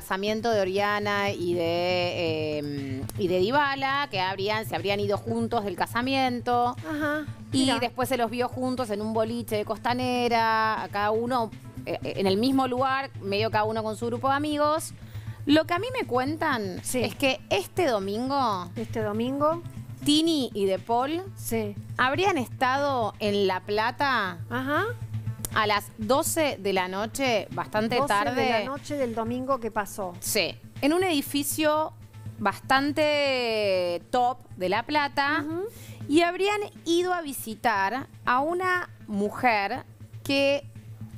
casamiento de Oriana y de, eh, y de que habrían, se habrían ido juntos del casamiento. Ajá, y después se los vio juntos en un boliche de costanera, cada uno eh, en el mismo lugar, medio cada uno con su grupo de amigos. Lo que a mí me cuentan es que este domingo... Este domingo... Tini y De Paul habrían estado en La Plata Ajá a las 12 de la noche, bastante tarde. de la noche del domingo que pasó. Sí, en un edificio bastante top de La Plata y habrían ido a visitar a una mujer que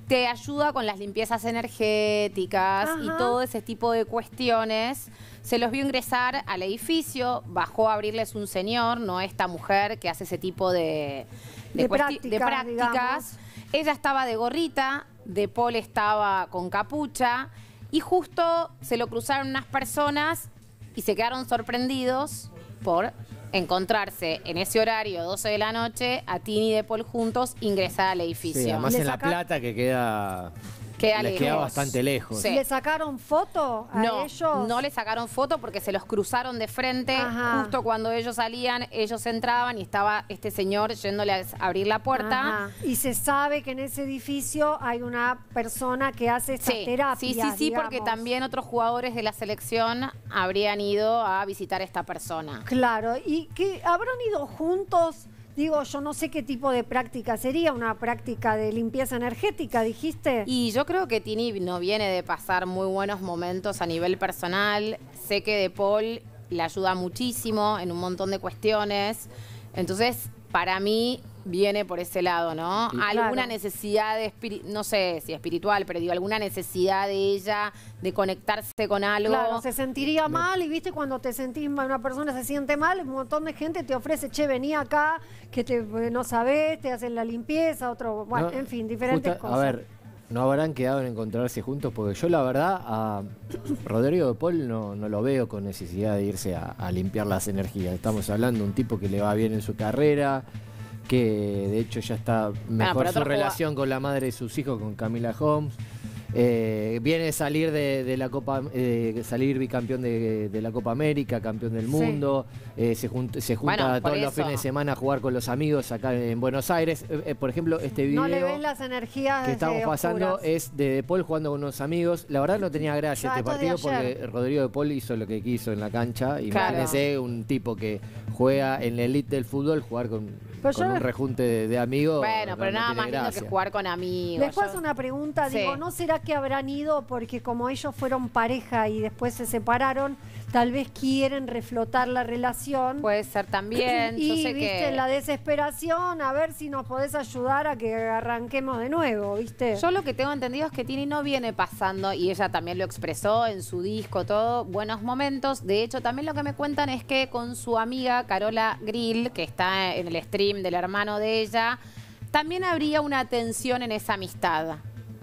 te ayuda con las limpiezas energéticas y todo ese tipo de cuestiones. Se los vio ingresar al edificio, bajó a abrirles un señor, no esta mujer que hace ese tipo de, de, prácticas. Ella estaba de gorrita, De Paul estaba con capucha y justo se lo cruzaron unas personas y se quedaron sorprendidos por encontrarse en ese horario, 12 de la noche, a Tini y De Paul juntos ingresar al edificio. Sí, además en La Plata que queda Queda les bastante lejos. Sí. ¿Le sacaron foto a ellos? No no le sacaron foto porque se los cruzaron de frente. Justo cuando ellos salían, ellos entraban y estaba este señor yéndole a abrir la puerta. Y se sabe que en ese edificio hay una persona que hace esta sí, Sí, sí, sí, porque también otros jugadores de la selección habrían ido a visitar a esta persona. Claro, y que habrán ido juntos Digo, yo no sé qué tipo de práctica sería, una práctica de limpieza energética, dijiste. Y yo creo que Tini no viene de pasar muy buenos momentos a nivel personal. Sé que De Paul le ayuda muchísimo en un montón de cuestiones. Entonces, para mí, viene por ese lado, ¿no? alguna necesidad, de no sé si espiritual, pero digo, alguna necesidad de ella de conectarse con algo. Claro, se sentiría mal y viste cuando te sentís una persona se siente mal, un montón de gente te ofrece, che, vení acá, que te eh, no sabés, te hacen la limpieza, otro, bueno, en fin, diferentes cosas. A ver, no habrán quedado en encontrarse juntos, porque yo la verdad a Rodrigo de Paul no, lo veo con necesidad de irse a, a limpiar las energías. Estamos hablando de un tipo que le va bien en su carrera, que de hecho ya está ah, mejor su relación con la madre de sus hijos, con Camila Holmes. Eh, viene de salir de, la Copa, eh, salir bicampeón de, la Copa América, campeón del mundo. Eh, se, junta todos los fines de semana a jugar con los amigos acá en Buenos Aires. por ejemplo, este video que estamos pasando es de De Paul jugando con unos amigos. La verdad no tenía gracia este partido porque Rodrigo De Paul hizo lo que quiso en la cancha. y un tipo que juega en la elite del fútbol, jugar con con un rejunte de, amigos. Bueno, pero nada más que jugar con amigos. después una pregunta, digo, ¿no será que habrán ido porque como ellos fueron pareja y después se separaron, tal vez quieren reflotar la relación? Puede ser también. y yo sé viste la desesperación, a ver si nos podés ayudar a que arranquemos de nuevo, ¿viste? Yo lo que tengo entendido es que Tini no viene pasando, y ella también lo expresó en su disco, todo, buenos momentos. De hecho, también lo que me cuentan es que con su amiga Carola Grill, que está en el stream del hermano de ella, también habría una tensión en esa amistad.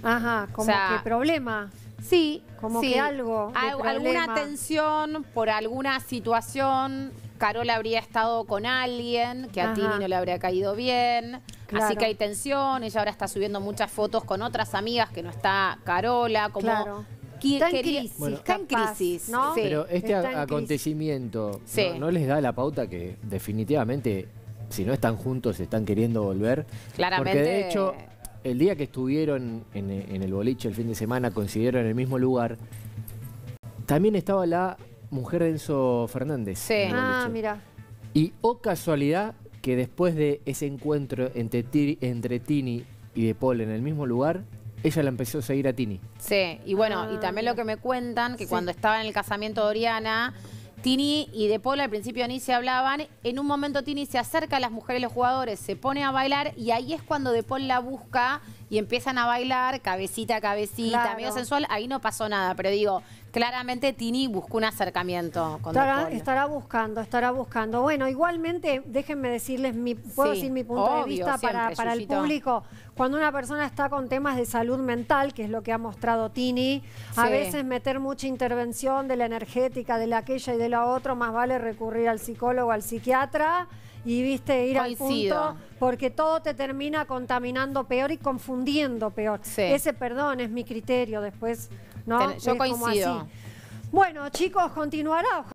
Ajá, como que problema. Sí, como que algo. alguna tensión por alguna situación. Carola habría estado con alguien que a ti Tini no le habría caído bien. Así que hay tensión. Ella ahora está subiendo muchas fotos con otras amigas que no está Carola. Como claro. Está en crisis, crisis, Pero este acontecimiento ¿no, les da la pauta que definitivamente si no están juntos, están queriendo volver. Claramente. Porque de hecho, el día que estuvieron en, el boliche el fin de semana, coincidieron en el mismo lugar, también estaba la mujer de Enzo Fernández. Sí. ah, mira. Y o oh, casualidad que después de ese encuentro entre, Tini y De Paul en el mismo lugar, ella la empezó a seguir a Tini. Sí, y bueno, y ah, también lo que me cuentan, que cuando estaba en el casamiento de Oriana, Tini y De Paul al principio ni se hablaban. En un momento Tini se acerca a las mujeres, los jugadores, se pone a bailar y ahí es cuando De Paul la busca y empiezan a bailar cabecita a cabecita, medio sensual, ahí no pasó nada, pero digo, claramente Tini buscó un acercamiento con estará, estará buscando, estará buscando. Bueno, igualmente, déjenme decirles, mi, puedo decir mi punto de vista para, para el público. Cuando una persona está con temas de salud mental, que es lo que ha mostrado Tini, a veces meter mucha intervención de la energética, de la aquella y de la otra, más vale recurrir al psicólogo, al psiquiatra y viste ir al punto porque todo te termina contaminando peor y confundiendo peor. Ese perdón es mi criterio después, ¿no? yo coincido. Bueno, chicos, continuará.